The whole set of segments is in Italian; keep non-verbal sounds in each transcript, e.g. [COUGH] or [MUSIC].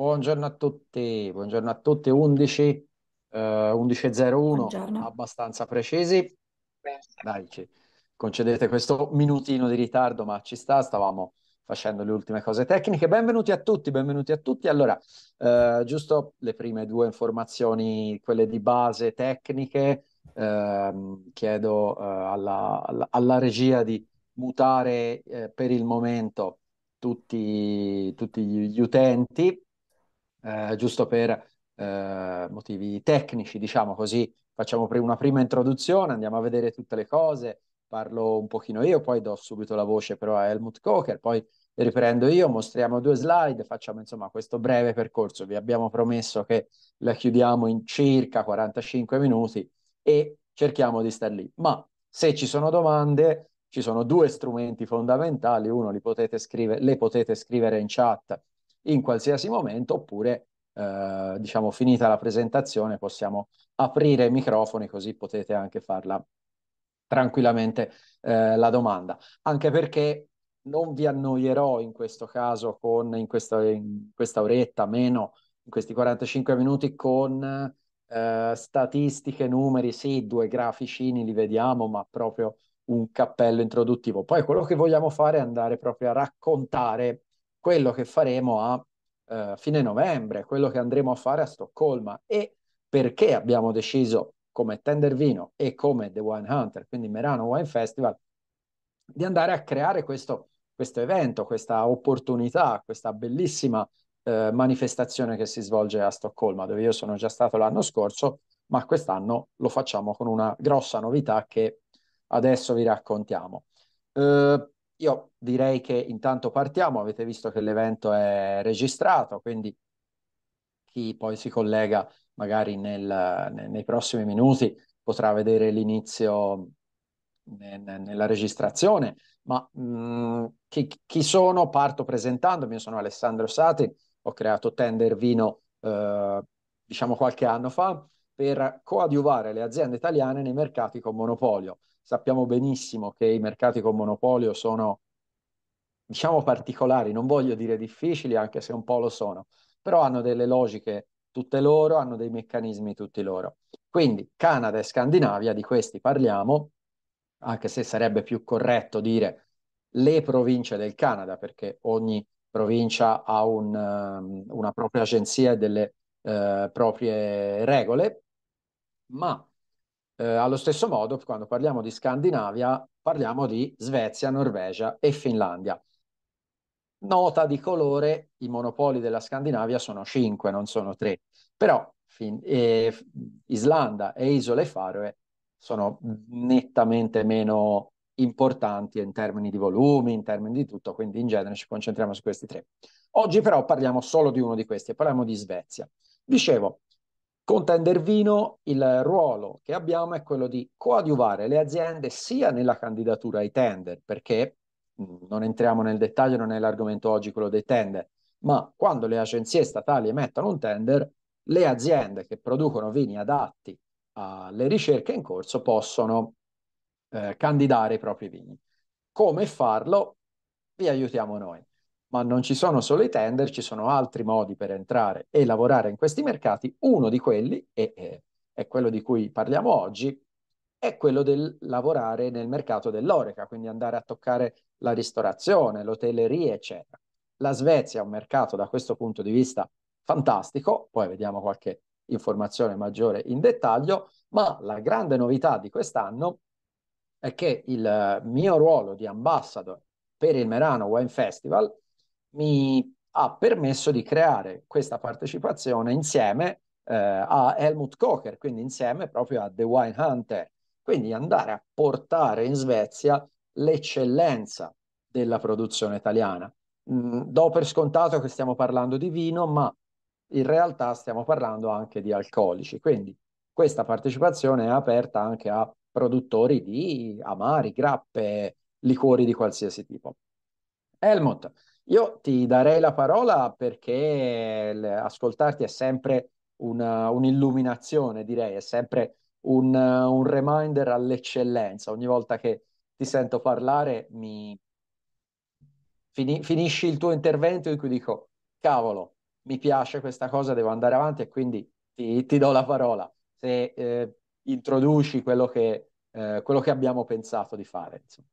Buongiorno a tutti, buongiorno a tutti, 11, eh, 11.01, abbastanza precisi. Dai, concedete questo minutino di ritardo, ma ci sta, stavamo facendo le ultime cose tecniche. Benvenuti a tutti, benvenuti a tutti. Allora, eh, giusto le prime due informazioni, quelle di base tecniche, ehm, eh, chiedo alla, alla, alla, regia di mutare eh, per il momento tutti, tutti gli utenti eh, giusto per eh, motivi tecnici, diciamo così, facciamo una prima introduzione, andiamo a vedere tutte le cose, parlo un pochino io, poi do subito la voce però a Helmut Kocher, poi riprendo io, mostriamo due slide, facciamo insomma questo breve percorso, vi abbiamo promesso che la chiudiamo in circa 45 minuti e cerchiamo di stare lì. Ma se ci sono domande, ci sono due strumenti fondamentali, uno li potete scrivere, le potete scrivere in chat in qualsiasi momento oppure eh, diciamo finita la presentazione possiamo aprire i microfoni così potete anche farla tranquillamente eh, la domanda anche perché non vi annoierò in questo caso con in questa, in questa oretta meno in questi 45 minuti con eh, statistiche, numeri, sì, due graficini li vediamo, ma proprio un cappello introduttivo. Poi quello che vogliamo fare è andare proprio a raccontare quello che faremo a eh, fine novembre, quello che andremo a fare a Stoccolma e perché abbiamo deciso come Tender Vino e come The Wine Hunter, quindi Merano Wine Festival, di andare a creare questo, questo evento, questa opportunità, questa bellissima eh, manifestazione che si svolge a Stoccolma, dove io sono già stato l'anno scorso, ma quest'anno lo facciamo con una grossa novità che adesso vi raccontiamo. Eh, io direi che intanto partiamo, avete visto che l'evento è registrato, quindi chi poi si collega magari nel, nei prossimi minuti potrà vedere l'inizio nella registrazione, ma mh, mm, chi, chi, sono? Parto presentandomi, io sono Alessandro Sati, ho creato Tender Vino eh, diciamo qualche anno fa per coadiuvare le aziende italiane nei mercati con monopolio sappiamo benissimo che i mercati con monopolio sono, diciamo, particolari, non voglio dire difficili, anche se un po' lo sono, però hanno delle logiche tutte loro, hanno dei meccanismi tutti loro. Quindi Canada e Scandinavia, di questi parliamo, anche se sarebbe più corretto dire le province del Canada, perché ogni provincia ha un, ehm, una propria agenzia e delle eh, proprie regole, ma eh, allo stesso modo, quando parliamo di Scandinavia, parliamo di Svezia, Norvegia e Finlandia. Nota di colore, i monopoli della Scandinavia sono 5, non sono 3, però fin- eh, Islanda e Isole Faroe sono nettamente meno importanti in termini di volumi, in termini di tutto, quindi in genere ci concentriamo su questi tre. Oggi però parliamo solo di uno di questi e parliamo di Svezia. Dicevo, con Tendervino il ruolo che abbiamo è quello di coadiuvare le aziende sia nella candidatura ai tender, perché mm, non entriamo nel dettaglio, non è l'argomento oggi quello dei tender, ma quando le agenzie statali emettono un tender, le aziende che producono vini adatti alle ricerche in corso possono eh, candidare i propri vini. Come farlo? Vi aiutiamo noi ma non ci sono solo i tender, ci sono altri modi per entrare e lavorare in questi mercati. Uno di quelli, e è quello di cui parliamo oggi, è quello del lavorare nel mercato dell'oreca, quindi andare a toccare la ristorazione, l'hotelleria, eccetera. La Svezia è un mercato da questo punto di vista fantastico, poi vediamo qualche informazione maggiore in dettaglio, ma la grande novità di quest'anno è che il eh, mio ruolo di ambassador per il Merano Wine Festival mi ha permesso di creare questa partecipazione insieme eh, a Helmut Kocher, quindi insieme proprio a The Wine Hunter, quindi andare a portare in Svezia l'eccellenza della produzione italiana. Mm, do per scontato che stiamo parlando di vino, ma in realtà stiamo parlando anche di alcolici, quindi questa partecipazione è aperta anche a produttori di amari, grappe, liquori di qualsiasi tipo. Helmut io ti darei la parola perché ascoltarti è sempre una, un'illuminazione, direi, è sempre un, un, reminder all'eccellenza. Ogni volta che ti sento parlare, mi... Fini, finisci il tuo intervento in cui dico, cavolo, mi piace questa cosa, devo andare avanti e quindi ti, ti do la parola. Se eh, introduci quello che, eh, quello che abbiamo pensato di fare. Insomma.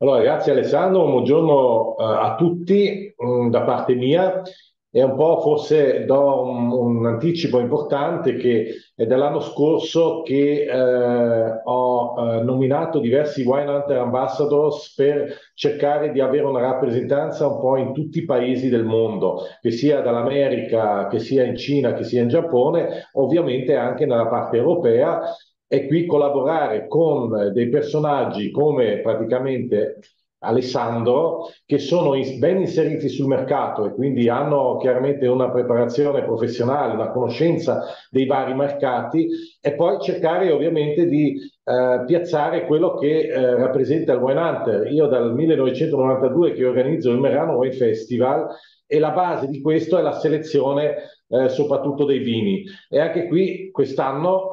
Allora, grazie Alessandro, buongiorno eh, a tutti mh, mm, da parte mia È un po' forse do un, un anticipo importante che è dall'anno scorso che eh, ho eh, nominato diversi Wine Hunter Ambassadors per cercare di avere una rappresentanza un po' in tutti i paesi del mondo, che sia dall'America, che sia in Cina, che sia in Giappone, ovviamente anche nella parte europea e qui collaborare con dei personaggi come praticamente Alessandro, che sono ben inseriti sul mercato e quindi hanno chiaramente una preparazione professionale, una conoscenza dei vari mercati e poi cercare ovviamente di eh, piazzare quello che eh, rappresenta il Wine Hunter. Io dal 1992 che organizzo il Merano Wine Festival e la base di questo è la selezione eh, soprattutto dei vini. E anche qui quest'anno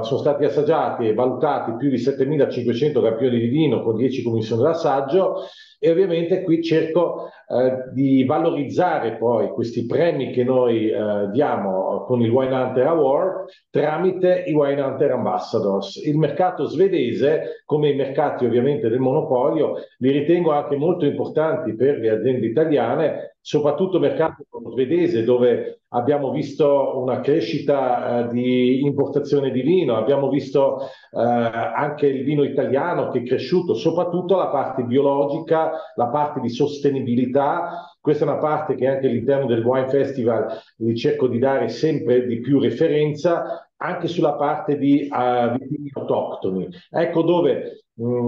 eh, sono stati assaggiati e valutati più di 7.500 campioni di vino con 10 commissioni d'assaggio e ovviamente qui cerco eh, di valorizzare poi questi premi che noi eh, diamo con il Wine Hunter Award tramite i Wine Hunter Ambassadors. Il mercato svedese, come i mercati ovviamente del monopolio, li ritengo anche molto importanti per le aziende italiane soprattutto mercato svedese dove abbiamo visto una crescita eh, di importazione di vino, abbiamo visto eh, anche il vino italiano che è cresciuto, soprattutto la parte biologica, la parte di sostenibilità. Questa è una parte che anche all'interno del Wine Festival vi cerco di dare sempre di più referenza, anche sulla parte di uh, autoctoni. Ecco dove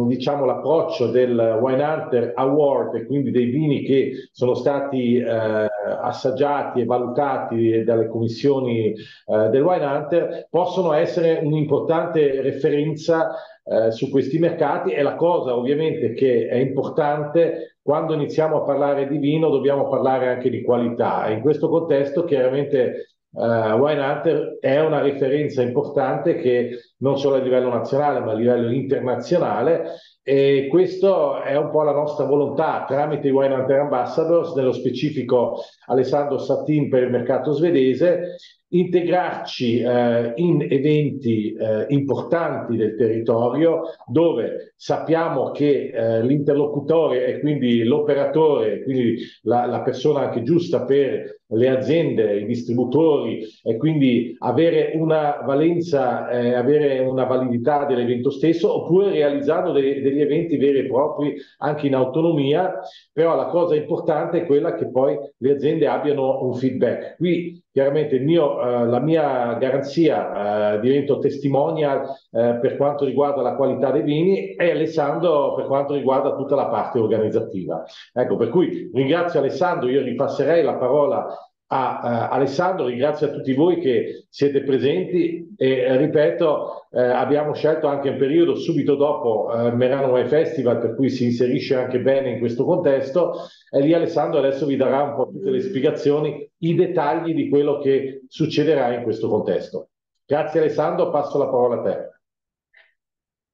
diciamo, l'approccio del Wine Hunter Award e quindi dei vini che sono stati eh, assaggiati e valutati dalle commissioni eh, del Wine Hunter possono essere un'importante referenza eh, su questi mercati e la cosa ovviamente che è importante quando iniziamo a parlare di vino dobbiamo parlare anche di qualità e in questo contesto chiaramente Uh, Wine Hunter è una referenza importante che non solo a livello nazionale ma a livello internazionale e questo è un po' la nostra volontà tramite i Wine Hunter Ambassadors, nello specifico Alessandro Sattin per il mercato svedese integrarci eh, in eventi eh, importanti del territorio dove sappiamo che eh, l'interlocutore e quindi l'operatore, quindi la, la, persona anche giusta per le aziende, i distributori e quindi avere una valenza, eh, avere una validità dell'evento stesso oppure realizzando de- degli eventi veri e propri anche in autonomia, però la cosa importante è quella che poi le aziende abbiano un feedback. Qui chiaramente il mio, eh, la mia garanzia, eh, divento testimonial eh, per quanto riguarda la qualità dei vini e Alessandro per quanto riguarda tutta la parte organizzativa. Ecco, per cui ringrazio Alessandro, io ripasserei la parola a uh, eh, Alessandro, ringrazio a tutti voi che siete presenti e eh, ripeto, eh, abbiamo scelto anche un periodo subito dopo eh, Merano Wine Festival, per cui si inserisce anche bene in questo contesto e lì Alessandro adesso vi darà un po' tutte le spiegazioni, i dettagli di quello che succederà in questo contesto. Grazie Alessandro, passo la parola a te.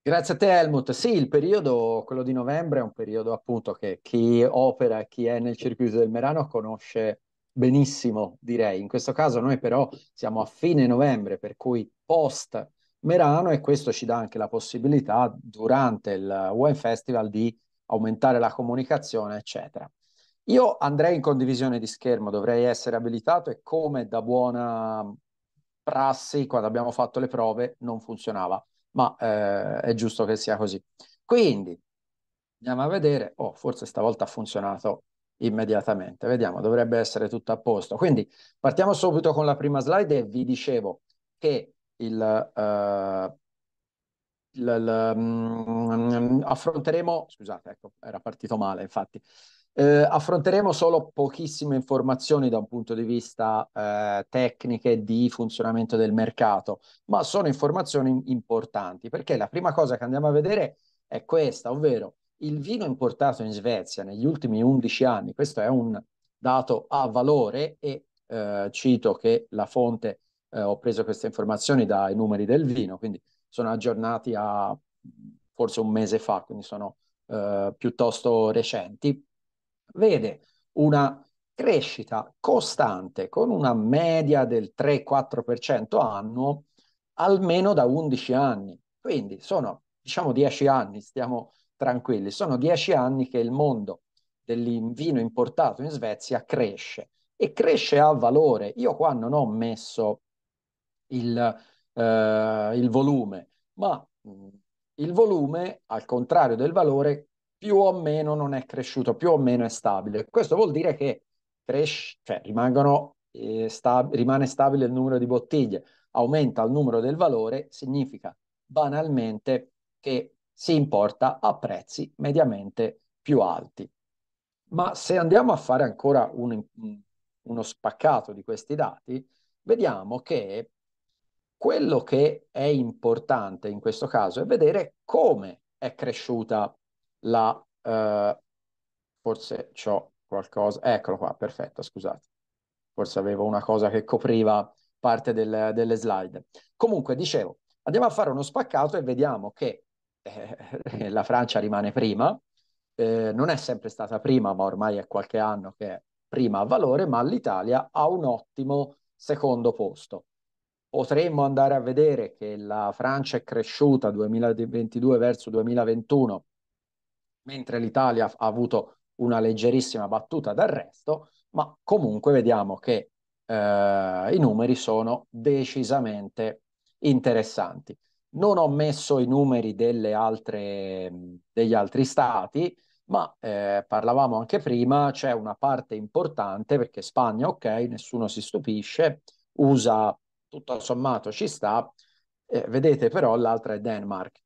Grazie a te Helmut. Sì, il periodo, quello di novembre, è un periodo appunto che chi opera, chi è nel circuito del Merano conosce benissimo, direi. In questo caso noi però siamo a fine novembre, per cui post Merano e questo ci dà anche la possibilità durante il Wine Festival di aumentare la comunicazione, eccetera. Io andrei in condivisione di schermo, dovrei essere abilitato e come da buona prassi, quando abbiamo fatto le prove, non funzionava, ma eh, è giusto che sia così. Quindi andiamo a vedere, oh, forse stavolta ha funzionato immediatamente. Vediamo, dovrebbe essere tutto a posto. Quindi partiamo subito con la prima slide e vi dicevo che il, uh, il, il um, affronteremo, scusate, ecco, era partito male infatti, eh, affronteremo solo pochissime informazioni da un punto di vista eh, tecniche di funzionamento del mercato, ma sono informazioni importanti perché la prima cosa che andiamo a vedere è questa, ovvero il vino importato in Svezia negli ultimi 11 anni, questo è un dato a valore e eh, cito che la fonte, eh, ho preso queste informazioni dai numeri del vino, quindi sono aggiornati a forse un mese fa, quindi sono eh, piuttosto recenti, vede una crescita costante con una media del 3-4% annuo almeno da 11 anni. Quindi sono, diciamo, 10 anni, stiamo tranquilli. Sono dieci anni che il mondo del vino importato in Svezia cresce e cresce a valore. Io qua non ho messo il, eh, il volume, ma mm, il volume, al contrario del valore, più o meno non è cresciuto, più o meno è stabile. Questo vuol dire che cresce, cioè eh, stab- rimane stabile il numero di bottiglie, aumenta il numero del valore, significa banalmente che si importa a prezzi mediamente più alti. Ma se andiamo a fare ancora un, uno spaccato di questi dati, vediamo che quello che è importante in questo caso è vedere come è cresciuta la... Eh, forse ho qualcosa... Eccolo qua, perfetto, scusate. Forse avevo una cosa che copriva parte del, delle slide. Comunque, dicevo, andiamo a fare uno spaccato e vediamo che eh, la Francia rimane prima, eh, non è sempre stata prima, ma ormai è qualche anno che è prima a valore, ma l'Italia ha un ottimo secondo posto. Potremmo andare a vedere che la Francia è cresciuta 2022 verso 2021, mentre l'Italia ha avuto una leggerissima battuta d'arresto, ma comunque vediamo che eh, i numeri sono decisamente interessanti. Non ho messo i numeri altre, degli altri stati, ma eh, parlavamo anche prima, c'è una parte importante perché Spagna, ok, nessuno si stupisce, USA tutto sommato ci sta, eh, vedete però l'altra è Denmark.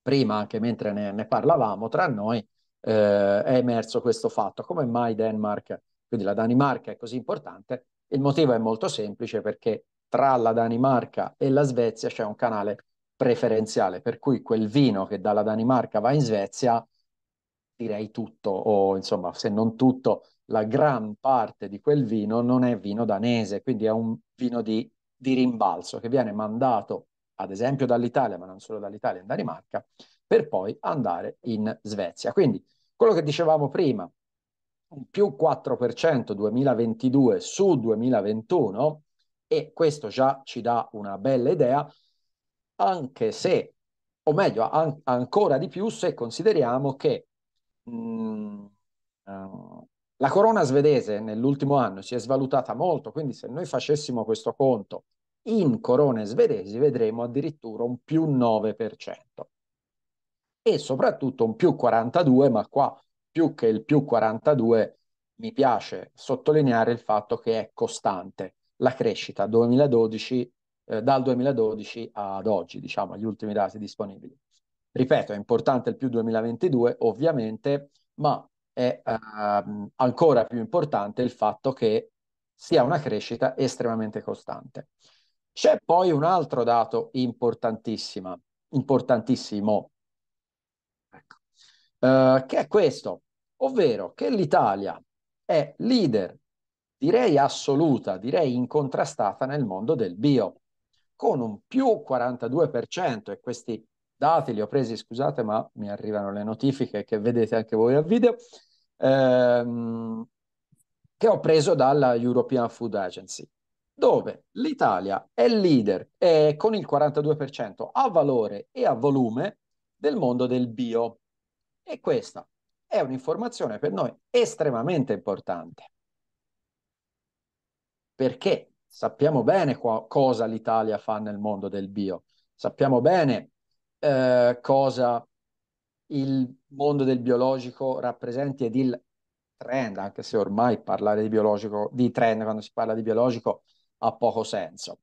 Prima, anche mentre ne, ne parlavamo tra noi, eh, è emerso questo fatto. Come mai Denmark, quindi la Danimarca è così importante? Il motivo è molto semplice perché tra la Danimarca e la Svezia c'è un canale preferenziale, per cui quel vino che dalla Danimarca va in Svezia, direi tutto, o insomma, se non tutto, la gran parte di quel vino non è vino danese, quindi è un vino di, di rimbalzo che viene mandato, ad esempio, dall'Italia, ma non solo dall'Italia, in Danimarca, per poi andare in Svezia. Quindi quello che dicevamo prima, un più 4% 2022 su 2021, e questo già ci dà una bella idea anche se, o meglio, an- ancora di più se consideriamo che mh, mm, eh, la corona svedese nell'ultimo anno si è svalutata molto, quindi se noi facessimo questo conto in corone svedesi vedremo addirittura un più 9% e soprattutto un più 42, ma qua più che il più 42 mi piace sottolineare il fatto che è costante la crescita 2012 eh, dal 2012 ad oggi, diciamo, agli ultimi dati disponibili. Ripeto, è importante il più 2022, ovviamente, ma è ehm, ancora più importante il fatto che sia una crescita estremamente costante. C'è poi un altro dato importantissimo, importantissimo ecco, eh, che è questo, ovvero che l'Italia è leader, direi assoluta, direi incontrastata nel mondo del bio con un più 42% e questi dati li ho presi, scusate, ma mi arrivano le notifiche che vedete anche voi al video, ehm, che ho preso dalla European Food Agency, dove l'Italia è leader eh, con il 42% a valore e a volume del mondo del bio. E questa è un'informazione per noi estremamente importante. Perché sappiamo bene co- cosa l'Italia fa nel mondo del bio, sappiamo bene eh, cosa il mondo del biologico rappresenta ed il trend, anche se ormai parlare di biologico, di trend quando si parla di biologico ha poco senso.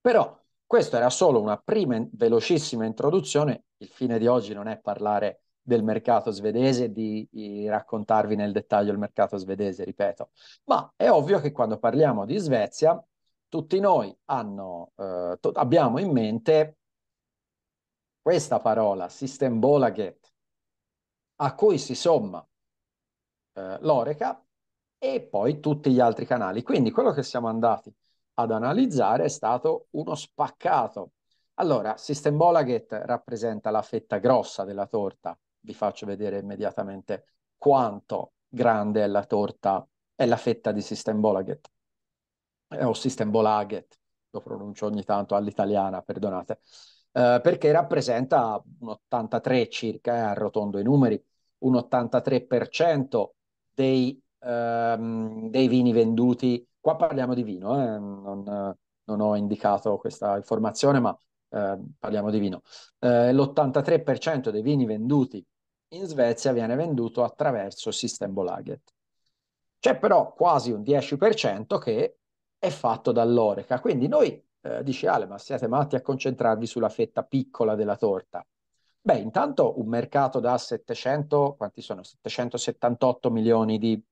Però questa era solo una prima velocissima introduzione, il fine di oggi non è parlare del mercato svedese, di, di raccontarvi nel dettaglio il mercato svedese, ripeto. Ma è ovvio che quando parliamo di Svezia, tutti noi hanno, eh, to- abbiamo in mente questa parola, Systembolaget, a cui si somma eh, l'Oreca e poi tutti gli altri canali. Quindi quello che siamo andati ad analizzare è stato uno spaccato. Allora, Systembolaget rappresenta la fetta grossa della torta vi faccio vedere immediatamente quanto grande è la torta, è la fetta di Systembolaget, eh, o Systembolaget, lo pronuncio ogni tanto all'italiana, perdonate, eh, perché rappresenta un 83 circa, eh, arrotondo i numeri, un 83% dei, ehm, dei vini venduti, qua parliamo di vino, eh, non, non ho indicato questa informazione, ma eh, parliamo di vino, eh, l'83% dei vini venduti in Svezia viene venduto attraverso Systembolaget. C'è però quasi un 10% che è fatto dall'oreca, quindi noi eh, dice Ale, ma siete matti a concentrarvi sulla fetta piccola della torta. Beh, intanto un mercato da 700, quanti sono? 778 milioni di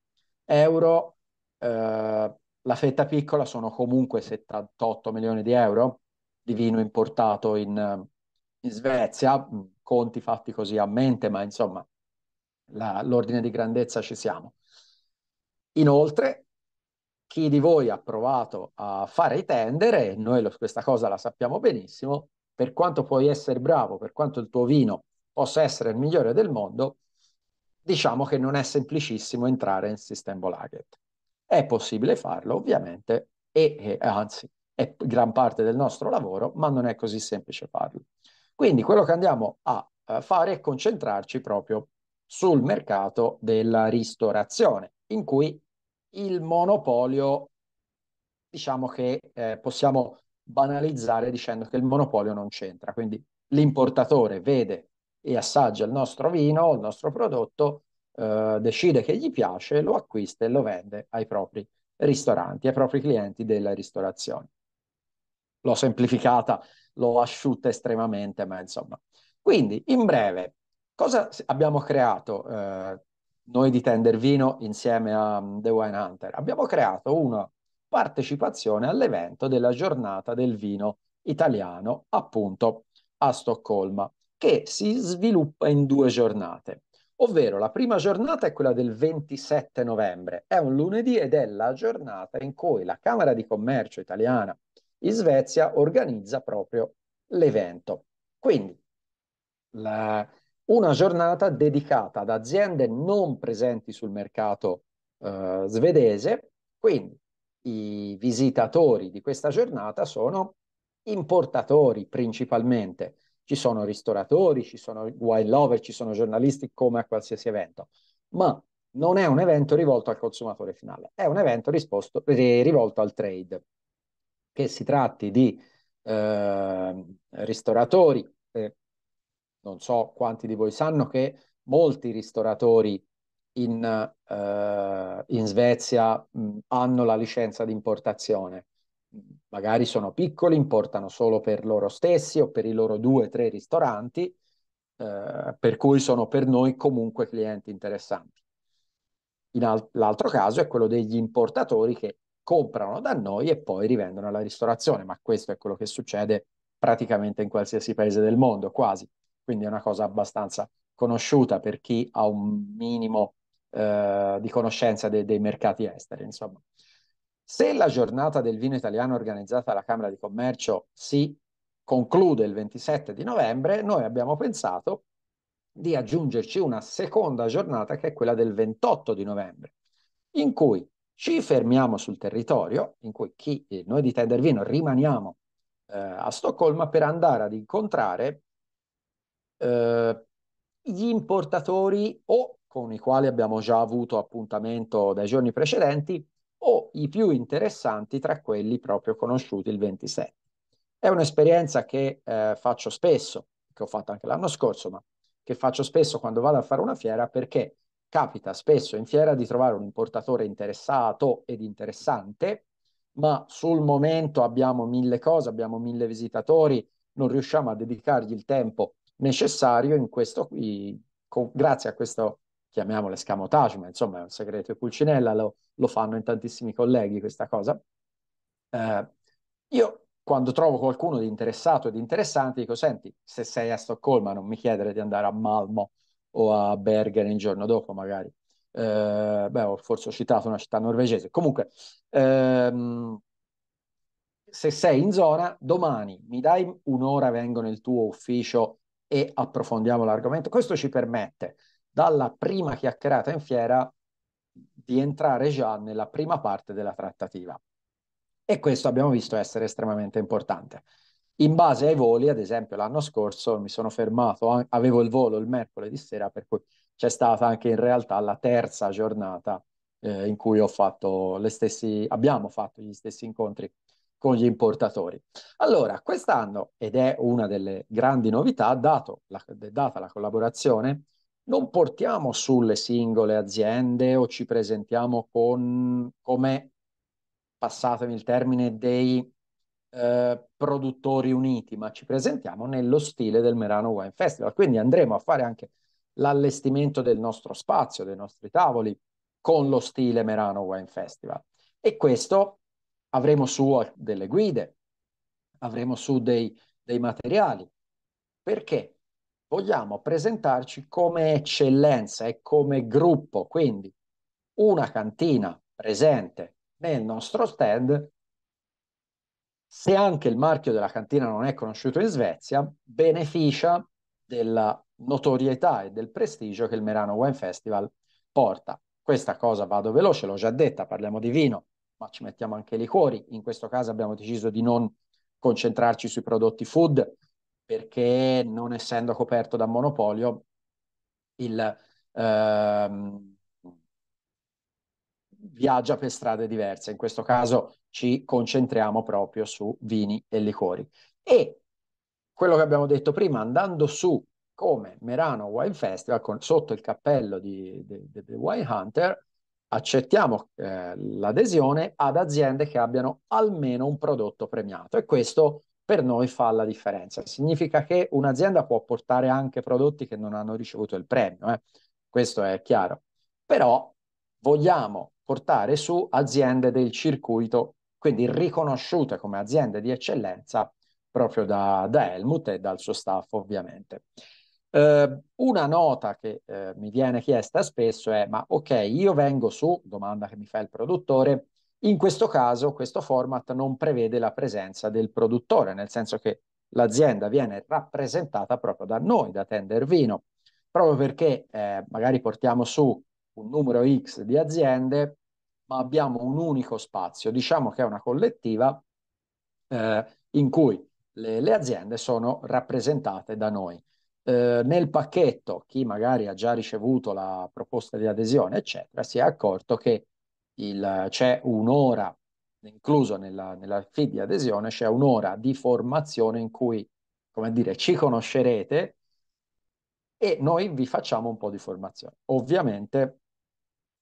euro, eh, la fetta piccola sono comunque 78 milioni di euro di vino importato in, in Svezia, mm, conti fatti così a mente, ma insomma la, l'ordine di grandezza ci siamo. Inoltre, chi di voi ha provato a fare i tender, e noi lo, questa cosa la sappiamo benissimo, per quanto puoi essere bravo, per quanto il tuo vino possa essere il migliore del mondo, diciamo che non è semplicissimo entrare in System Bolaget. È possibile farlo, ovviamente, e, e anzi, è gran parte del nostro lavoro, ma non è così semplice farlo. Quindi quello che andiamo a eh, fare è concentrarci proprio sul mercato della ristorazione, in cui il monopolio, diciamo che eh, possiamo banalizzare dicendo che il monopolio non c'entra. Quindi l'importatore vede e assaggia il nostro vino, il nostro prodotto, eh, decide che gli piace, lo acquista e lo vende ai propri ristoranti, ai propri clienti della ristorazione l'ho semplificata, l'ho asciutta estremamente, ma insomma. Quindi, in breve, cosa abbiamo creato eh, noi di Tender Vino insieme a mm, The Wine Hunter? Abbiamo creato una partecipazione all'evento della giornata del vino italiano, appunto a Stoccolma, che si sviluppa in due giornate. Ovvero la prima giornata è quella del 27 novembre, è un lunedì ed è la giornata in cui la Camera di Commercio italiana in Svezia organizza proprio l'evento. Quindi la, una giornata dedicata ad aziende non presenti sul mercato eh, svedese, quindi i visitatori di questa giornata sono importatori principalmente. Ci sono ristoratori, ci sono wine lover, ci sono giornalisti come a qualsiasi evento, ma non è un evento rivolto al consumatore finale, è un evento risposto, rivolto al trade che si tratti di eh, ristoratori, eh, non so quanti di voi sanno che molti ristoratori in, eh, in Svezia mh, mm, hanno la licenza di importazione. Magari sono piccoli, importano solo per loro stessi o per i loro due o tre ristoranti, eh, per cui sono per noi comunque clienti interessanti. Al- l'altro caso è quello degli importatori che comprano da noi e poi rivendono alla ristorazione, ma questo è quello che succede praticamente in qualsiasi paese del mondo, quasi. Quindi è una cosa abbastanza conosciuta per chi ha un minimo eh, di conoscenza de- dei mercati esteri, insomma. Se la giornata del vino italiano organizzata alla Camera di Commercio si conclude il 27 di novembre, noi abbiamo pensato di aggiungerci una seconda giornata che è quella del 28 di novembre, in cui ci fermiamo sul territorio in cui chi, eh, noi di Tendervino rimaniamo eh, a Stoccolma per andare ad incontrare eh, gli importatori o con i quali abbiamo già avuto appuntamento dai giorni precedenti o i più interessanti tra quelli proprio conosciuti il 27. È un'esperienza che eh, faccio spesso, che ho fatto anche l'anno scorso, ma che faccio spesso quando vado a fare una fiera perché Capita spesso in fiera di trovare un importatore interessato ed interessante, ma sul momento abbiamo mille cose, abbiamo mille visitatori, non riusciamo a dedicargli il tempo necessario in questo qui, con, grazie a questo, chiamiamole scamotage, ma insomma è un segreto di pulcinella, lo, lo fanno in tantissimi colleghi questa cosa. Eh, io quando trovo qualcuno di interessato ed interessante dico, senti, se sei a Stoccolma non mi chiedere di andare a Malmo, o a Bergen il giorno dopo magari. Eh, beh, ho forse citato una città norvegese. Comunque, ehm, se sei in zona, domani mi dai un'ora, vengo nel tuo ufficio e approfondiamo l'argomento. Questo ci permette, dalla prima chiacchierata in fiera, di entrare già nella prima parte della trattativa. E questo abbiamo visto essere estremamente importante. In base ai voli, ad esempio, l'anno scorso mi sono fermato, avevo il volo il mercoledì sera, per cui c'è stata anche in realtà la terza giornata eh, in cui ho fatto le stessi, abbiamo fatto gli stessi incontri con gli importatori. Allora, quest'anno, ed è una delle grandi novità, dato la, data la collaborazione, non portiamo sulle singole aziende o ci presentiamo con, come, passatemi il termine, dei eh, produttori uniti, ma ci presentiamo nello stile del Merano Wine Festival. Quindi andremo a fare anche l'allestimento del nostro spazio, dei nostri tavoli, con lo stile Merano Wine Festival. E questo avremo su delle guide, avremo su dei, dei materiali. Perché? Vogliamo presentarci come eccellenza e come gruppo, quindi una cantina presente nel nostro stand se anche il marchio della cantina non è conosciuto in Svezia, beneficia della notorietà e del prestigio che il Merano Wine Festival porta. Questa cosa vado veloce, l'ho già detta, parliamo di vino, ma ci mettiamo anche i liquori. In questo caso abbiamo deciso di non concentrarci sui prodotti food perché non essendo coperto da monopolio, il, ehm, viaggia per strade diverse. In questo caso ci concentriamo proprio su vini e liquori. E quello che abbiamo detto prima, andando su come Merano Wine Festival, con, sotto il cappello di, di, Wine Hunter, accettiamo eh, l'adesione ad aziende che abbiano almeno un prodotto premiato e questo per noi fa la differenza. Significa che un'azienda può portare anche prodotti che non hanno ricevuto il premio, eh? questo è chiaro. Però vogliamo portare su aziende del circuito, quindi riconosciute come aziende di eccellenza proprio da, da Helmut e dal suo staff ovviamente. Eh, una nota che eh, mi viene chiesta spesso è, ma ok, io vengo su, domanda che mi fa il produttore, in questo caso questo format non prevede la presenza del produttore, nel senso che l'azienda viene rappresentata proprio da noi, da Tender Vino, proprio perché eh, magari portiamo su un numero X di aziende, ma abbiamo un unico spazio, diciamo che è una collettiva eh, in cui le, le, aziende sono rappresentate da noi. Eh, nel pacchetto, chi magari ha già ricevuto la proposta di adesione, eccetera, si è accorto che il, c'è un'ora, incluso nella, nella feed di adesione, c'è un'ora di formazione in cui, come dire, ci conoscerete e noi vi facciamo un po' di formazione. Ovviamente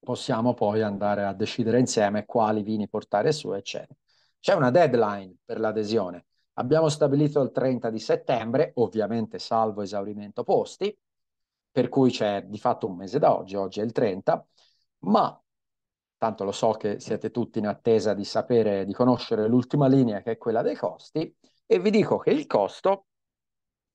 possiamo poi andare a decidere insieme quali vini portare su, eccetera. C'è una deadline per l'adesione. Abbiamo stabilito il 30 di settembre, ovviamente salvo esaurimento posti, per cui c'è di fatto un mese da oggi, oggi è il 30, ma tanto lo so che siete tutti in attesa di sapere, di conoscere l'ultima linea che è quella dei costi, e vi dico che il costo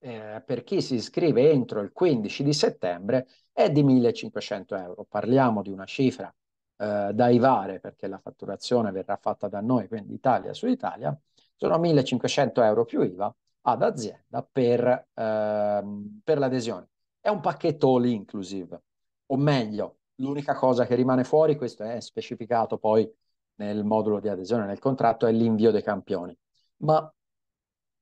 eh, per chi si iscrive entro il 15 di settembre è di 1500 euro. Parliamo di una cifra eh, da IVARE perché la fatturazione verrà fatta da noi, quindi Italia su Italia, sono 1500 euro più IVA ad azienda per, ehm, per l'adesione. È un pacchetto all inclusive, o meglio, l'unica cosa che rimane fuori, questo è specificato poi nel modulo di adesione nel contratto, è l'invio dei campioni. Ma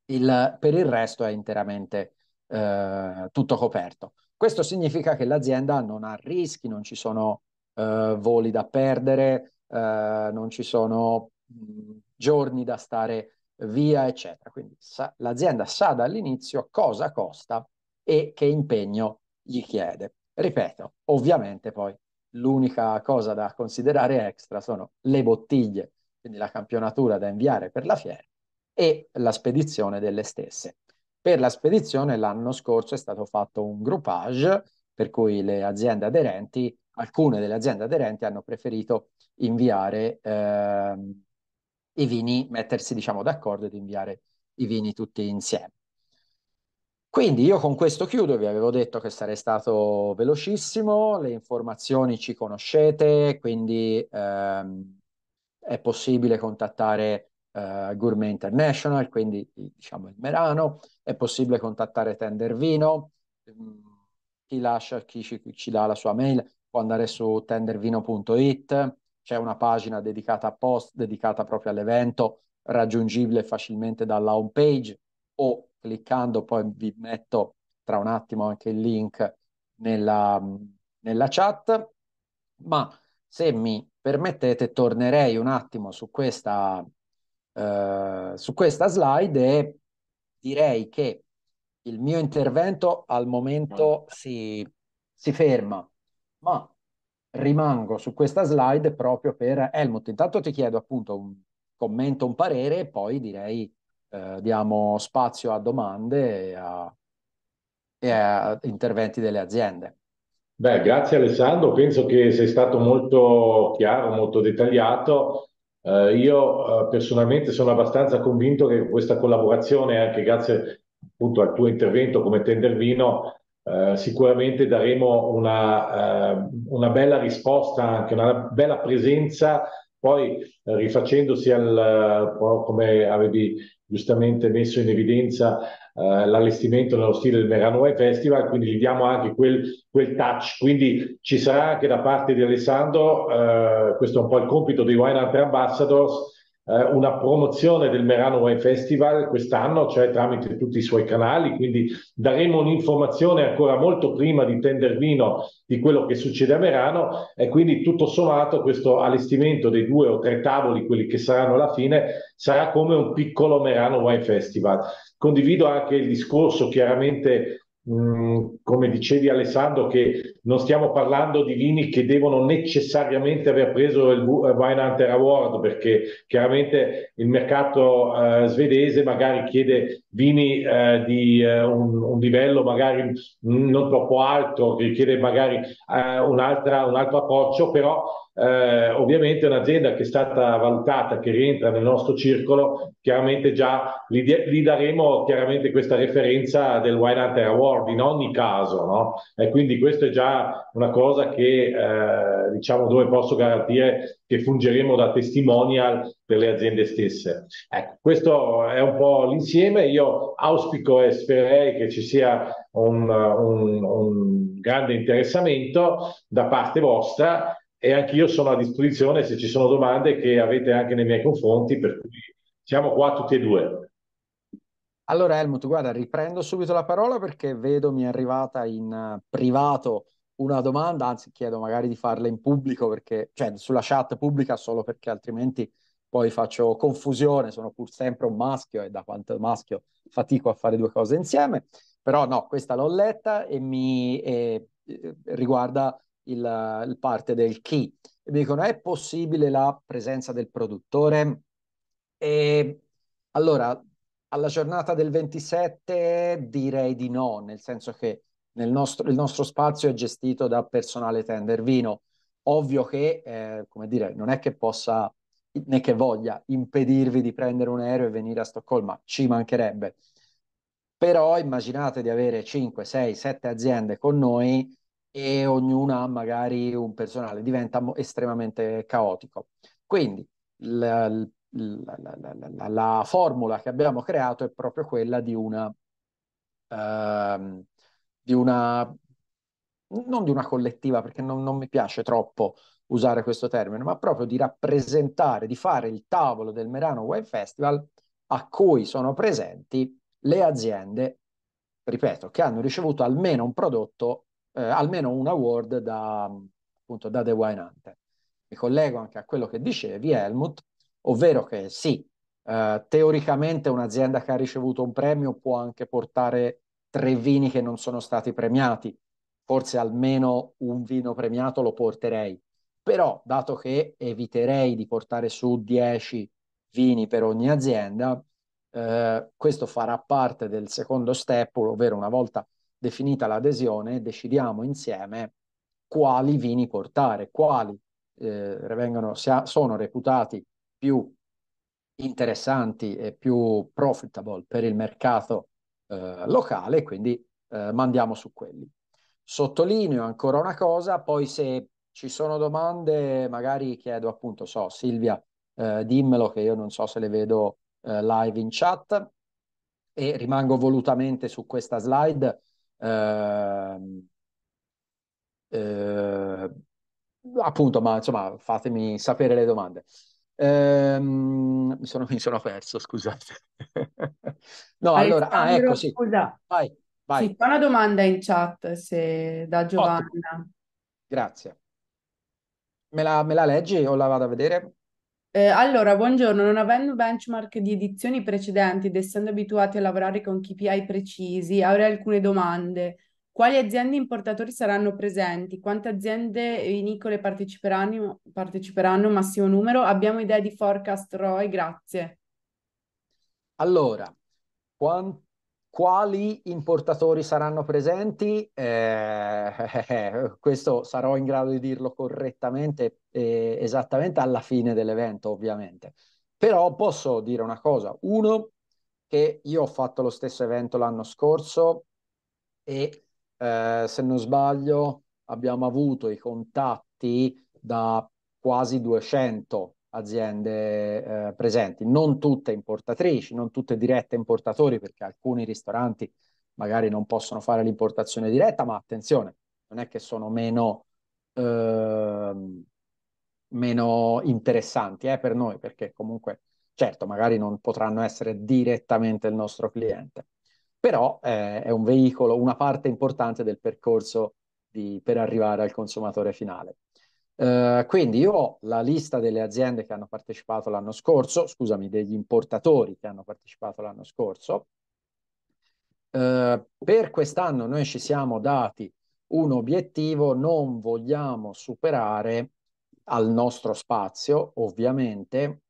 il, per il resto è interamente eh, tutto coperto. Questo significa che l'azienda non ha rischi, non ci sono eh, voli da perdere, eh, non ci sono mm, giorni da stare via, eccetera. Quindi sa, l'azienda sa dall'inizio cosa costa e che impegno gli chiede. Ripeto, ovviamente poi l'unica cosa da considerare extra sono le bottiglie, quindi la campionatura da inviare per la fiera e la spedizione delle stesse. Per la spedizione l'anno scorso è stato fatto un groupage, per cui le aziende aderenti, alcune delle aziende aderenti hanno preferito inviare eh, i vini, mettersi diciamo d'accordo ed inviare i vini tutti insieme. Quindi io con questo chiudo, vi avevo detto che sarei stato velocissimo, le informazioni ci conoscete, quindi ehm, è possibile contattare eh, Gourmet International, quindi diciamo il Merano, è possibile contattare Tender Vino, mm, chi, lascia, chi ci, ci dà la sua mail può andare su tendervino.it, c'è una pagina dedicata a post, dedicata proprio all'evento, raggiungibile facilmente dalla home page o cliccando, poi vi metto tra un attimo anche il link nella, mm, nella chat, ma se mi permettete tornerei un attimo su questa eh, su questa slide e direi che il mio intervento al momento si, si ferma, ma rimango su questa slide proprio per Helmut. Intanto ti chiedo appunto un commento, un parere e poi direi eh, diamo spazio a domande e a, e a interventi delle aziende. Beh, grazie Alessandro, penso che sei stato molto chiaro, molto dettagliato. Eh, io eh, personalmente sono abbastanza convinto che questa collaborazione, anche grazie appunto al tuo intervento come Tendervino, eh, sicuramente daremo una, eh, una, bella risposta, anche una bella presenza. Poi eh, rifacendosi al, eh, come avevi giustamente messo in evidenza, eh, l'allestimento nello stile del Meranoe Festival, quindi gli diamo anche quel, quel, touch. Quindi ci sarà anche da parte di Alessandro, eh, questo è un po' il compito dei Wine Art Ambassadors, eh, una promozione del Merano Wine Festival quest'anno, cioè tramite tutti i suoi canali, quindi daremo un'informazione ancora molto prima di tender vino di quello che succede a Merano e quindi tutto sommato questo allestimento dei due o tre tavoli, quelli che saranno alla fine, sarà come un piccolo Merano Wine Festival. Condivido anche il discorso chiaramente Mm, come dicevi Alessandro, che non stiamo parlando di vini che devono necessariamente aver preso il eh, Wine Award, perché chiaramente il mercato eh, svedese magari chiede vini eh, di eh, un, un, livello magari mm, non troppo alto, richiede chiede magari eh, un, un altro approccio, però eh, ovviamente un'azienda che è stata valutata, che rientra nel nostro circolo, chiaramente già gli, gli daremo chiaramente questa referenza del Wine Hunter Award in ogni caso, no? E quindi questa è già una cosa che eh, diciamo dove posso garantire che fungeremo da testimonial per le aziende stesse. Ecco, questo è un po' l'insieme. Io auspico e spererei che ci sia un, un, un grande interessamento da parte vostra e anch'io sono a disposizione se ci sono domande che avete anche nei miei confronti, per cui siamo qua tutti e due. Allora Helmut, guarda, riprendo subito la parola perché vedo mi è arrivata in eh, privato una domanda, anzi chiedo magari di farla in pubblico perché, cioè sulla chat pubblica solo perché altrimenti poi faccio confusione, sono pur sempre un maschio e da quanto maschio fatico a fare due cose insieme, però no, questa l'ho letta e mi eh, riguarda il, il parte del chi. E mi dicono, è possibile la presenza del produttore? E allora, alla giornata del 27 direi di no, nel senso che nel nostro, il nostro spazio è gestito da personale tender vino. Ovvio che, eh, come dire, non è che possa né che voglia impedirvi di prendere un aereo e venire a Stoccolma, ci mancherebbe. Però immaginate di avere 5, 6, 7 aziende con noi e ognuna ha magari un personale, diventa estremamente caotico. Quindi la, la, la, la, formula che abbiamo creato è proprio quella di una, uh, di una non di una collettiva, perché non, non, mi piace troppo usare questo termine, ma proprio di rappresentare, di fare il tavolo del Merano Wine Festival a cui sono presenti le aziende, ripeto, che hanno ricevuto almeno un prodotto eh, almeno un award da, appunto, da The Wine Hunter. Mi collego anche a quello che dicevi, Helmut, ovvero che sì, eh, teoricamente un'azienda che ha ricevuto un premio può anche portare tre vini che non sono stati premiati, forse almeno un vino premiato lo porterei, però dato che eviterei di portare su dieci vini per ogni azienda, eh, questo farà parte del secondo step, ovvero una volta definita l'adesione, decidiamo insieme quali vini portare, quali eh, vengono, sono reputati più interessanti e più profitable per il mercato eh, locale, quindi eh, mandiamo su quelli. Sottolineo ancora una cosa, poi se ci sono domande, magari chiedo appunto, so Silvia, eh, dimmelo che io non so se le vedo eh, live in chat e rimango volutamente su questa slide Ehm, ehm, appunto, ma insomma, fatemi sapere le domande. Ehm, mi, sono, [LAUGHS] mi, sono, perso, scusate. [LAUGHS] no, allora, ah, ecco, sì. Scusa. Vai, vai. Sì, una domanda in chat se, da Giovanna. Ottimo. Grazie. Me la, me la leggi o la vado a vedere? Eh, allora, buongiorno. Non avendo benchmark di edizioni precedenti ed essendo abituati a lavorare con KPI precisi, avrei alcune domande. Quali aziende importatori saranno presenti? Quante aziende vinicole parteciperanno? parteciperanno massimo numero? Abbiamo idea di forecast ROI? Grazie. Allora, quanti quali importatori saranno presenti? Eh, [LAUGHS] questo sarò in grado di dirlo correttamente eh, esattamente alla fine dell'evento, ovviamente. Però posso dire una cosa. Uno, che io ho fatto lo stesso evento l'anno scorso e eh, se non sbaglio abbiamo avuto i contatti da quasi 200 aziende eh, presenti, non tutte importatrici, non tutte dirette importatori, perché alcuni ristoranti magari non possono fare l'importazione diretta, ma attenzione, non è che sono meno, eh, meno interessanti eh, per noi, perché comunque, certo, magari non potranno essere direttamente il nostro cliente, però eh, è un veicolo, una parte importante del percorso di, per arrivare al consumatore finale. Eh, quindi io ho la lista delle aziende che hanno partecipato l'anno scorso, scusami, degli importatori che hanno partecipato l'anno scorso. Uh, per quest'anno noi ci siamo dati un obiettivo, non vogliamo superare al nostro spazio, ovviamente,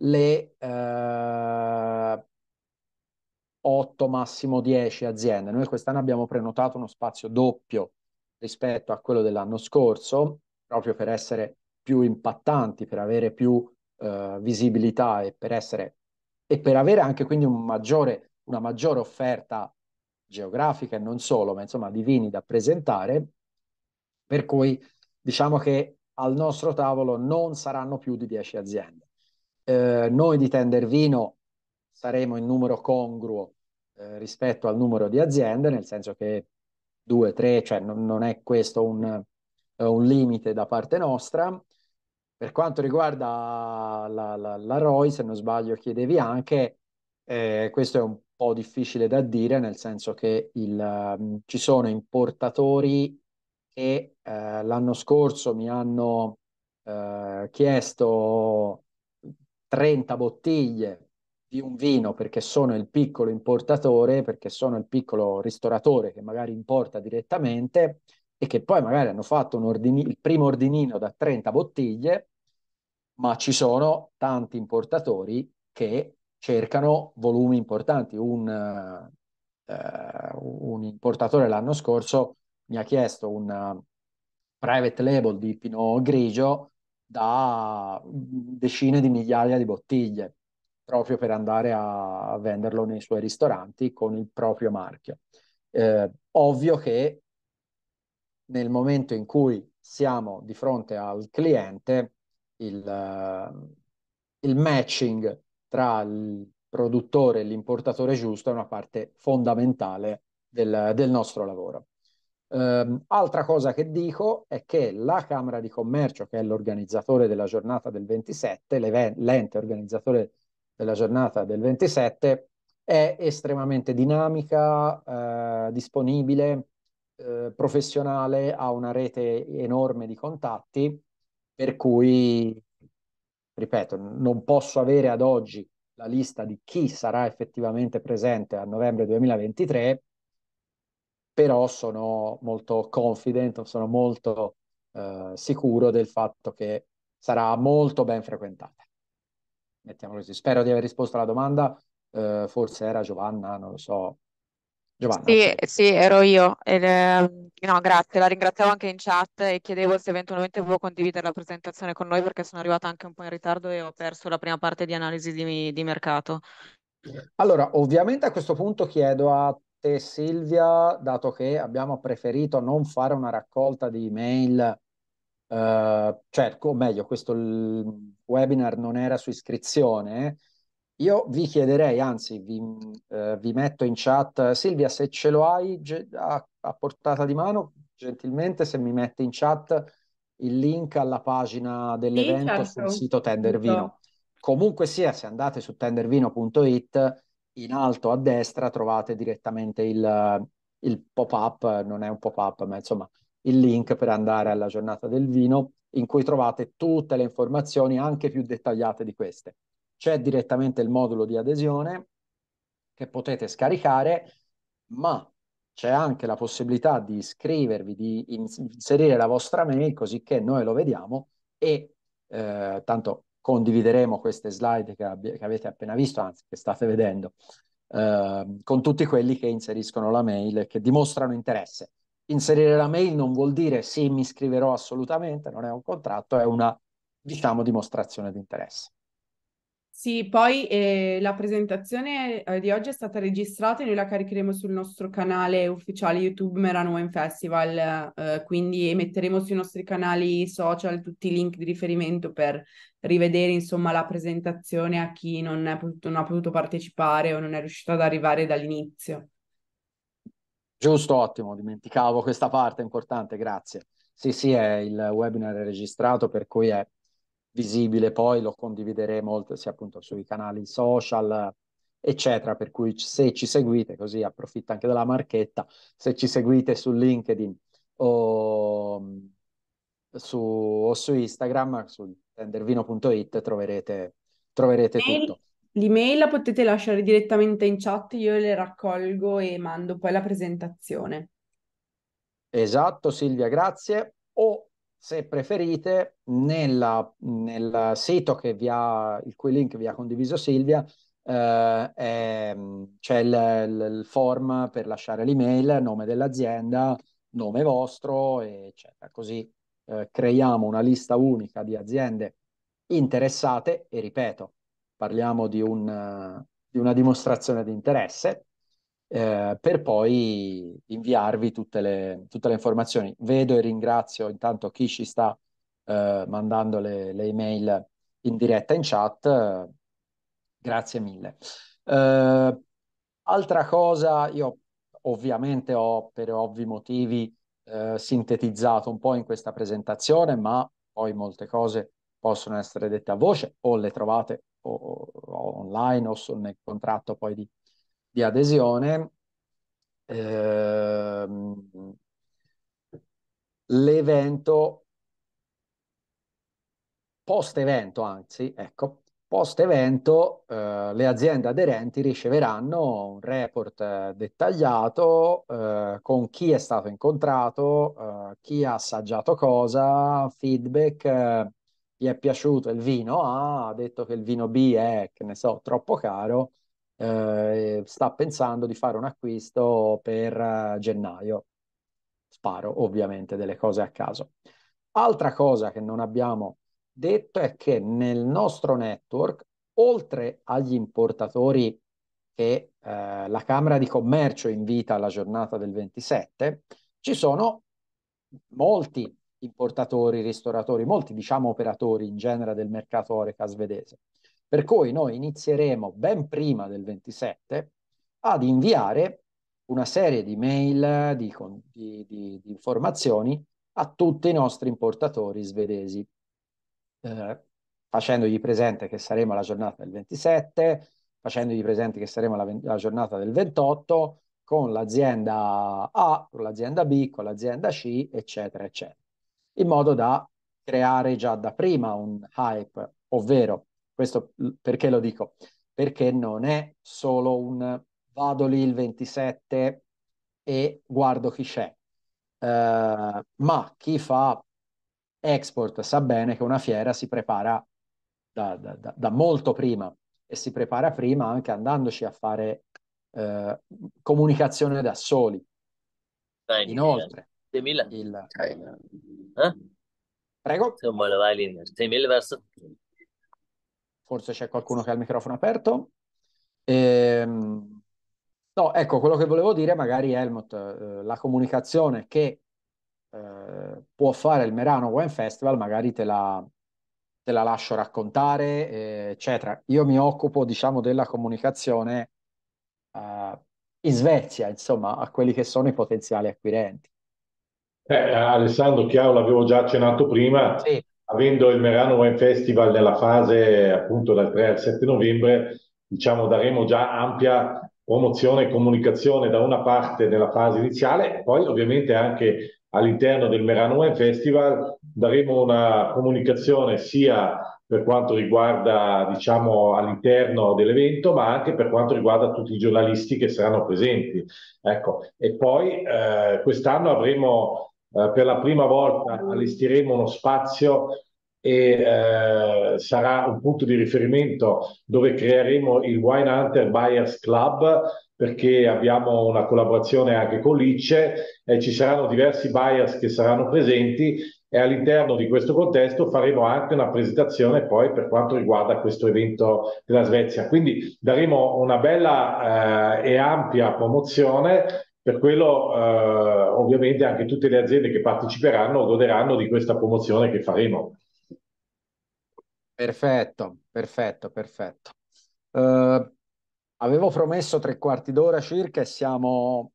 le uh, eh, 8 massimo 10 aziende. Noi quest'anno abbiamo prenotato uno spazio doppio rispetto a quello dell'anno scorso proprio per essere più impattanti, per avere più eh, visibilità e per, essere, e per avere anche quindi un maggiore, una maggiore offerta geografica e non solo, ma insomma di vini da presentare, per cui diciamo che al nostro tavolo non saranno più di 10 aziende. Eh, noi di Tender Vino saremo in numero congruo eh, rispetto al numero di aziende, nel senso che 2, 3, cioè non, non è questo un, eh, un limite da parte nostra. Per quanto riguarda la, la, la ROI, se non sbaglio, chiedevi anche, eh, questo è un po' difficile da dire, nel senso che il, mm, ci sono importatori che eh, l'anno scorso mi hanno eh, chiesto 30 bottiglie di un vino perché sono il piccolo importatore, perché sono il piccolo ristoratore che magari importa direttamente e che poi magari hanno fatto ordini- il primo ordinino da 30 bottiglie, ma ci sono tanti importatori che cercano volumi importanti. Un, eh, un importatore l'anno scorso mi ha chiesto un private label di pino Grigio da decine di migliaia di bottiglie proprio per andare a venderlo nei suoi ristoranti con il proprio marchio. Eh, ovvio che nel momento in cui siamo di fronte al cliente, il, eh, il matching tra il produttore e l'importatore giusto è una parte fondamentale del, del nostro lavoro. Um, altra cosa che dico è che la Camera di Commercio, che è l'organizzatore della giornata del 27, l'ente organizzatore della giornata del 27, è estremamente dinamica, eh, disponibile, eh, professionale ha una rete enorme di contatti, per cui, ripeto, non posso avere ad oggi la lista di chi sarà effettivamente presente a novembre 2023, però sono molto confident, sono molto eh, sicuro del fatto che sarà molto ben frequentata. Mettiamolo così. Spero di aver risposto alla domanda, eh, forse era Giovanna, non lo so, Giovanna. Sì, sì, ero io. Ed, eh, no, grazie, la ringraziavo anche in chat e chiedevo se eventualmente può condividere la presentazione con noi perché sono arrivata anche un po' in ritardo e ho perso la prima parte di analisi di, di mercato. Allora, ovviamente a questo punto chiedo a te Silvia, dato che abbiamo preferito non fare una raccolta di email, eh, cioè, o meglio, questo webinar non era su iscrizione, io vi chiederei, anzi vi, eh, vi, metto in chat, Silvia, se ce lo hai a, a, portata di mano, gentilmente se mi mette in chat il link alla pagina dell'evento sì, certo. sul sito Tendervino. Comunque sia, se andate su tendervino.it, in alto a destra trovate direttamente il, il pop-up, non è un pop-up, ma insomma il link per andare alla giornata del vino, in cui trovate tutte le informazioni anche più dettagliate di queste. C'è direttamente il modulo di adesione che potete scaricare, ma c'è anche la possibilità di iscrivervi, di inserire la vostra mail così che noi lo vediamo e eh, tanto condivideremo queste slide che, ab- che, avete appena visto, anzi che state vedendo, eh, con tutti quelli che inseriscono la mail e che dimostrano interesse. Inserire la mail non vuol dire sì, mi iscriverò assolutamente, non è un contratto, è una, diciamo, dimostrazione di interesse. Sì, poi eh, la presentazione eh, di oggi è stata registrata e noi la caricheremo sul nostro canale ufficiale YouTube Merano Wine Festival, eh, quindi metteremo sui nostri canali social tutti i link di riferimento per rivedere insomma la presentazione a chi non, è potuto, non ha potuto partecipare o non è riuscito ad arrivare dall'inizio. Giusto, ottimo, dimenticavo questa parte importante, grazie. Sì, sì, è il webinar è registrato, per cui è visibile, poi lo condivideremo sia appunto sui canali social, eccetera, per cui se ci seguite, così approfitto anche della marchetta, se ci seguite su LinkedIn o su, o su Instagram, su tendervino.it troverete, troverete e tutto. L'email la potete lasciare direttamente in chat, io le raccolgo e mando poi la presentazione. Esatto Silvia, grazie. O se preferite, nella, nel sito che vi ha, il cui link vi ha condiviso Silvia, eh, è, c'è il, il, il, form per lasciare l'email, nome dell'azienda, nome vostro, eccetera. Così eh, creiamo una lista unica di aziende interessate e ripeto, parliamo di, un, di una dimostrazione di interesse eh, per poi inviarvi tutte le, tutte le, informazioni. Vedo e ringrazio intanto chi ci sta eh, mandando le, le, email in diretta in chat. Grazie mille. Eh, altra cosa, io ovviamente ho per ovvi motivi eh, sintetizzato un po' in questa presentazione, ma poi molte cose possono essere dette a voce o le trovate o, o online o sul, contratto poi di, di adesione. Eh, l'evento, post evento anzi, ecco, post evento eh, le aziende aderenti riceveranno un report eh, dettagliato eh, con chi è stato incontrato, eh, chi ha assaggiato cosa, feedback eh, gli è piaciuto il vino A, ha detto che il vino B è, che ne so, troppo caro, eh, sta pensando di fare un acquisto per eh, gennaio. Sparo ovviamente delle cose a caso. Altra cosa che non abbiamo detto è che nel nostro network, oltre agli importatori che eh, la Camera di Commercio invita alla giornata del 27, ci sono molti importatori, ristoratori, molti diciamo operatori in genere del mercato oreca svedese. Per cui noi inizieremo ben prima del 27 ad inviare una serie di mail, di, di, di, di informazioni a tutti i nostri importatori svedesi, eh, facendogli presente che saremo alla giornata del 27, facendogli presente che saremo alla, alla giornata del 28, con l'azienda A, con l'azienda B, con l'azienda C, eccetera, eccetera, in modo da creare già da prima un hype, ovvero questo perché lo dico? Perché non è solo un vado lì il 27 e guardo chi c'è, uh, ma chi fa export sa bene che una fiera si prepara da, da, da, da molto prima e si prepara prima anche andandoci a fare uh, comunicazione da soli. Dai, Inoltre, 6.000. Il... Eh? Prego. Insomma, la vai lì, 6.000 verso Forse c'è qualcuno che ha il microfono aperto. Ehm... No, ecco, quello che volevo dire magari Helmut, eh, la comunicazione che eh, può fare il Merano Wine Festival, magari te la, te la lascio raccontare, eh, eccetera. Io mi occupo, diciamo, della comunicazione eh, in Svezia, insomma, a quelli che sono i potenziali acquirenti. Eh, Alessandro, chiaro, l'avevo già accennato prima, sì avendo il Merano Wine Festival nella fase appunto dal 3 al 7 novembre, diciamo daremo già ampia promozione e comunicazione da una parte nella fase iniziale, poi ovviamente anche all'interno del Merano Wine Festival daremo una comunicazione sia per quanto riguarda diciamo all'interno dell'evento ma anche per quanto riguarda tutti i giornalisti che saranno presenti ecco e poi eh, quest'anno avremo eh, per la prima volta allestiremo uno spazio e eh, sarà un punto di riferimento dove creeremo il Wine Hunter Buyers Club perché abbiamo una collaborazione anche con l'ICE e ci saranno diversi buyers che saranno presenti e all'interno di questo contesto faremo anche una presentazione poi per quanto riguarda questo evento della Svezia. Quindi daremo una bella eh, e ampia promozione per quello eh, ovviamente anche tutte le aziende che parteciperanno goderanno di questa promozione che faremo. Perfetto, perfetto, perfetto. Uh, avevo promesso tre quarti d'ora circa e siamo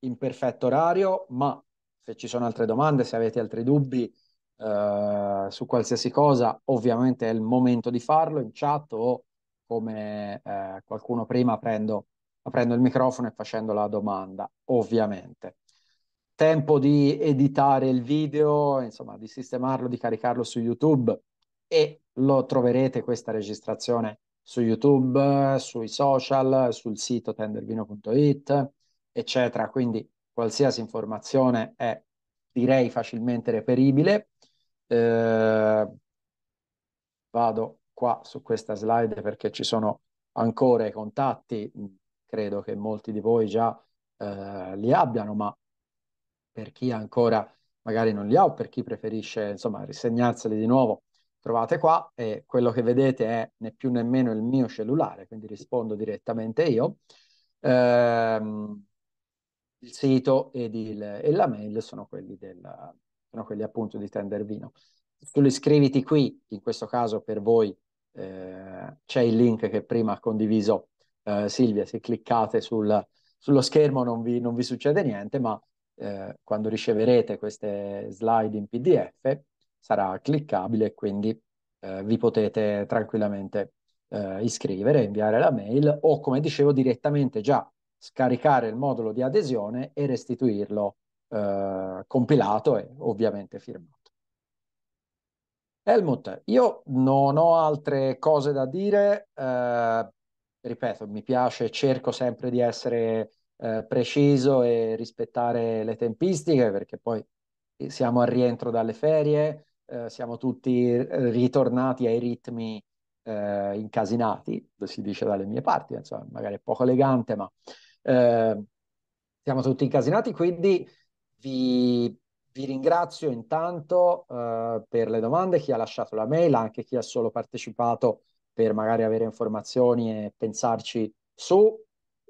in perfetto orario, ma se ci sono altre domande, se avete altri dubbi uh, su qualsiasi cosa, ovviamente è il momento di farlo in chat o come uh, qualcuno prima prendo aprendo il microfono e facendo la domanda, ovviamente. Tempo di editare il video, insomma, di sistemarlo, di caricarlo su YouTube e lo troverete questa registrazione su YouTube, sui social, sul sito tendervino.it, eccetera. Quindi qualsiasi informazione è, direi, facilmente reperibile. Eh, vado qua su questa slide perché ci sono ancora i contatti credo che molti di voi già eh, li abbiano, ma per chi ancora magari non li ha o per chi preferisce insomma risegnarseli di nuovo, trovate qua e quello che vedete è né più né meno il mio cellulare, quindi rispondo direttamente io. Ehm, il sito ed il, e la mail sono quelli, del, sono quelli appunto di Tendervino. Sull'iscriviti qui, in questo caso per voi eh, c'è il link che prima ha condiviso eh, Silvia, se cliccate sul, sullo schermo non vi, non vi, succede niente, ma eh, quando riceverete queste slide in PDF sarà cliccabile e quindi eh, vi potete tranquillamente eh, iscrivere, inviare la mail o come dicevo direttamente già scaricare il modulo di adesione e restituirlo eh, compilato e ovviamente firmato. Helmut, io non ho altre cose da dire, eh, ripeto, mi piace, cerco sempre di essere eh, preciso e rispettare le tempistiche perché poi eh, siamo al rientro dalle ferie, eh, siamo tutti eh, ritornati ai ritmi eh, incasinati, si dice dalle mie parti, insomma, magari è poco elegante, ma eh, siamo tutti incasinati, quindi vi, vi ringrazio intanto per le domande, chi ha lasciato la mail, anche chi ha solo partecipato per magari avere informazioni e pensarci su,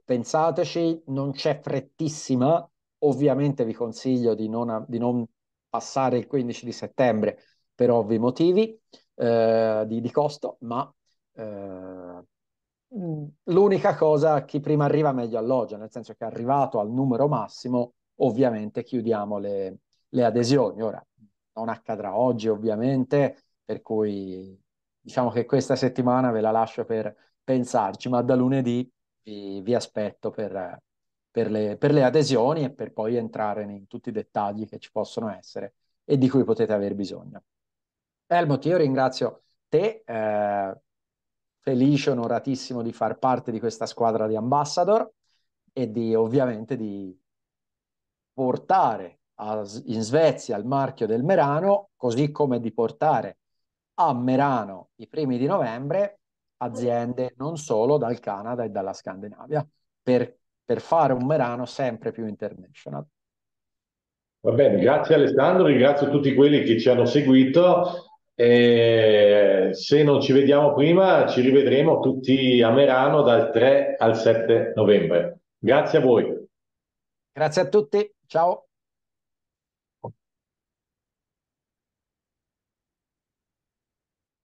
pensateci, non c'è frettissima, ovviamente vi consiglio di non, di non passare il 15 di settembre per ovvi motivi eh, di, di, costo, ma eh, mm, l'unica cosa, chi prima arriva meglio alloggia, nel senso che arrivato al numero massimo, ovviamente chiudiamo le, le adesioni. Ora, non accadrà oggi ovviamente, per cui diciamo che questa settimana ve la lascio per pensarci, ma da lunedì vi, vi aspetto per, per, le, per le adesioni e per poi entrare in tutti i dettagli che ci possono essere e di cui potete aver bisogno. Helmut, io ringrazio te, eh, felice, onoratissimo di far parte di questa squadra di ambassador e di ovviamente di portare a, in Svezia il marchio del Merano, così come di portare a Merano i primi di novembre aziende non solo dal Canada e dalla Scandinavia per, per fare un Merano sempre più international. Va bene, grazie Alessandro, ringrazio tutti quelli che ci hanno seguito. E se non ci vediamo prima, ci rivedremo tutti a Merano dal 3 al 7 novembre. Grazie a voi. Grazie a tutti, ciao.